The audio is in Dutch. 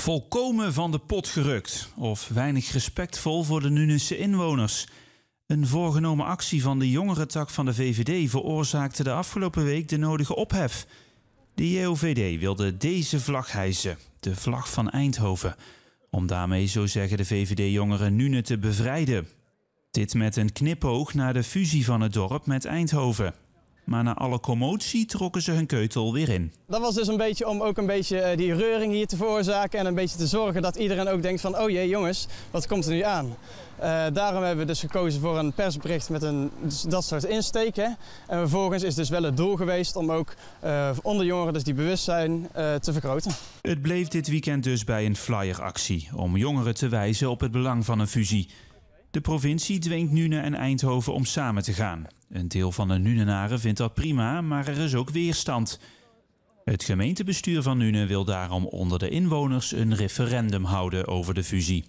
Volkomen van de pot gerukt of weinig respectvol voor de Nunische inwoners. Een voorgenomen actie van de jongere tak van de VVD veroorzaakte de afgelopen week de nodige ophef. De JOVD wilde deze vlag hijsen, de vlag van Eindhoven, om daarmee, zo zeggen de VVD-jongeren, Nune te bevrijden. Dit met een knipoog naar de fusie van het dorp met Eindhoven. Maar na alle commotie trokken ze hun keutel weer in. Dat was dus een beetje om ook een beetje eh, die reuring hier te veroorzaken. En een beetje te zorgen dat iedereen ook denkt van, oh jee jongens, wat komt er nu aan? Eh, daarom hebben we dus gekozen voor een persbericht met een, dus dat soort insteken. En vervolgens is dus wel het doel geweest om ook eh, onder jongeren dus die bewustzijn uh, te vergroten. Het bleef dit weekend dus bij een flyeractie om jongeren te wijzen op het belang van een fusie. De provincie dwingt Nune en Eindhoven om samen te gaan. Een deel van de Nunenaren vindt dat prima, maar er is ook weerstand. Het gemeentebestuur van Nune wil daarom onder de inwoners een referendum houden over de fusie.